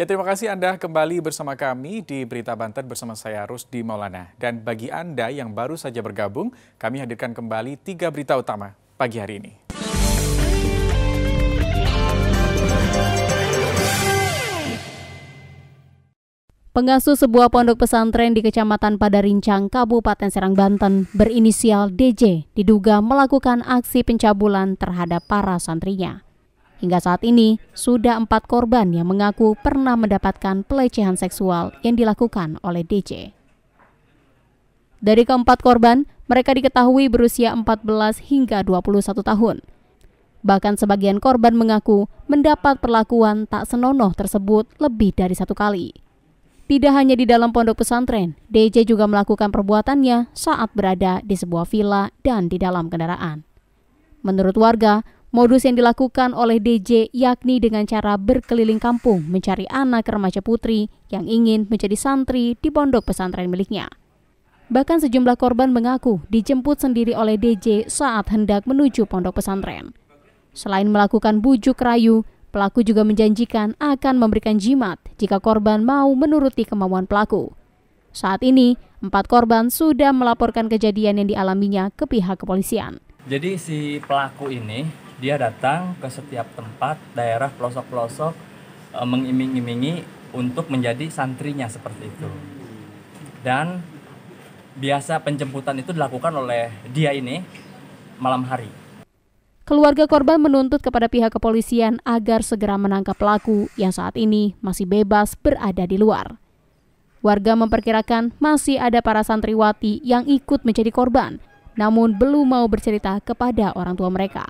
Ya terima kasih Anda kembali bersama kami di Berita Banten bersama saya Rusdi Maulana. Dan bagi Anda yang baru saja bergabung, kami hadirkan kembali tiga berita utama pagi hari ini. Pengasuh sebuah pondok pesantren di Kecamatan Padarincang, Kabupaten Serang, Banten, berinisial DJ, diduga melakukan aksi pencabulan terhadap para santrinya. Hingga saat ini, sudah empat korban yang mengaku pernah mendapatkan pelecehan seksual yang dilakukan oleh DC. Dari keempat korban, mereka diketahui berusia 14 hingga 21 tahun. Bahkan sebagian korban mengaku mendapat perlakuan tak senonoh tersebut lebih dari satu kali. Tidak hanya di dalam pondok pesantren, DJ juga melakukan perbuatannya saat berada di sebuah villa dan di dalam kendaraan. Menurut warga, Modus yang dilakukan oleh DJ yakni dengan cara berkeliling kampung mencari anak remaja putri yang ingin menjadi santri di pondok pesantren miliknya. Bahkan sejumlah korban mengaku dijemput sendiri oleh DJ saat hendak menuju pondok pesantren. Selain melakukan bujuk rayu, pelaku juga menjanjikan akan memberikan jimat jika korban mau menuruti kemauan pelaku. Saat ini, empat korban sudah melaporkan kejadian yang dialaminya ke pihak kepolisian. Jadi si pelaku ini dia datang ke setiap tempat daerah pelosok-pelosok e, mengiming-imingi untuk menjadi santrinya seperti itu dan biasa penjemputan itu dilakukan oleh dia ini malam hari Keluarga korban menuntut kepada pihak kepolisian agar segera menangkap pelaku yang saat ini masih bebas berada di luar. Warga memperkirakan masih ada para santriwati yang ikut menjadi korban, namun belum mau bercerita kepada orang tua mereka.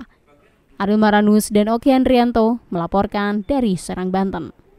Aril Maranus dan Oki Andrianto melaporkan dari Serang, Banten.